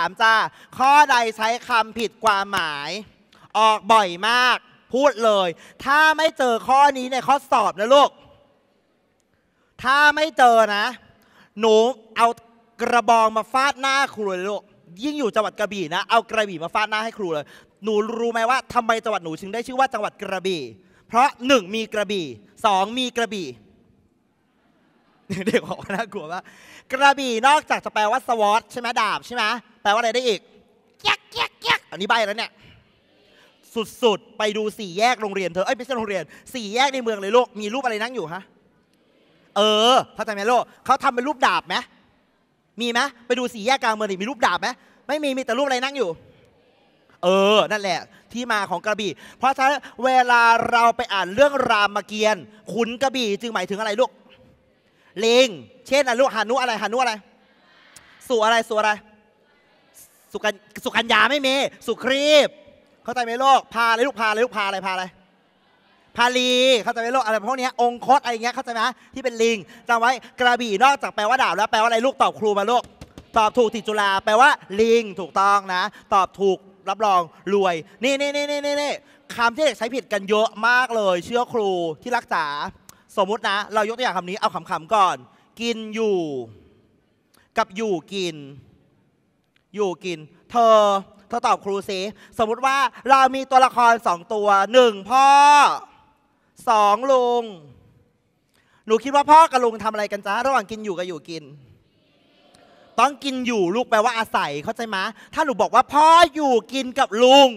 ามจ้าข้อใดใช้คำผิดความหมาย ออกบ่อยมากพูดเลย ถ้าไม่เจอข้อนี้ในข้อสอบนะลูกถ้าไม่เจอนะ หนูเอากระบองมาฟาดหน้าครูเลยลูกยิ่งอยู่จังหวัดกระบี่นะเอากระบี่มาฟาดหน้าให้ครูเลยหนูรู้ไหมว่า ทำไมจังหวัดหนูถึงได้ชื่อว่าจังหวัดกระบี่เพราะหนึ่งมีกระบี่สองมีกระบี่เด็กบอกว่าน่ากลัวว่ากระบี่นอกจากจะแปลว่าสวอตใช่ไหมดาบใช่ไหมแปลว่าอะไรได้อีกแยกแยกแยกอันนี้ใบแล้วเนี่ยสุดๆไปดูสี่แยกโรงเรียนเธอเอ้ยไม่ใช่โรงเรียนสี่แยกในเมืองเลยลูกมีรูปอะไรนั่งอยู่ฮะเออเข้าใจไหมลูกเขาทำเป็นรูปดาบไหมมีไหมไปดูสี่แยกกลางเมืองมีรูปดาบไหมไม่มีมีแต่รูปอะไรนั่งอยู่ เออนั่นแหละ ที่มาของกระบี่เพราะฉะนั้นเวลาเราไปอ่านเรื่องรามเกียรติ์ขุนกระบี่จึงหมายถึงอะไรลูกเลงเช่นอะลูกหานุอะไรหานุอะไรสู่อะไรสู่อะไรสุกัญสุกัญญาไม่มีสุครีบเข้าใจไหมโลกพาอะไรลูกพาอะไรลูกพาอะไรพาอะไร พาลี เข้าใจไหมโลกอะไรพวกนี้องคตอะไรเงี้ยเข้าใจไหมที่เป็นลิงจำไว้กระบี่นอกจากแปลว่าดาบแล้วแปลว่าอะไรลูกตอบครูมาโลกตอบถูกติจุลาแปลว่าลิงถูกต้องนะ ตอบถูก รับรอง รวย นี่นี่นี่นี่นี่นี่คำที่เด็กใช้ผิดกันเยอะมากเลย เชื่อครูที่รักษา สมมุตินะ เรายกตัวอย่างคำนี้เอาคำๆก่อน กินอยู่ กับอยู่กินอยู่กิน เธอเธอตอบครูสิ สมมุติว่า เรามีตัวละครสองตัว หนึ่งพ่อ สองลุง หนูคิดว่าพ่อกับลุงทำอะไรกันจ้าระหว่างกินอยู่กับอยู่กิน ต้องกินอยู่ลูกแปลว่าอาศัยเข้าใจไหมถ้าหนูบอกว่าพ่ออยู่กินกับลุง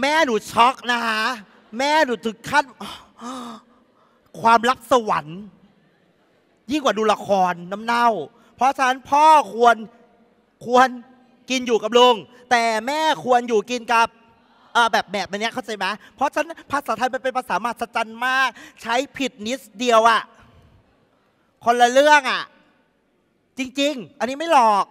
แม่หนูช็อกนะฮะ แม่หนูถึงขั้นความลับสวรรค์ยิ่งกว่าดูละครน้ำเน่า เพราะฉะนั้นพ่อควรควรกินอยู่กับลุง แต่แม่ควรอยู่กินกับแบบแบบเนี้ยเข้าใจไหมเพราะฉะนั้นภาษาไทยมันเป็นภาษามาสจันมาก ใช้ผิดนิดเดียวอะคนละเรื่องอะจริง ๆ อันนี้ไม่หลอก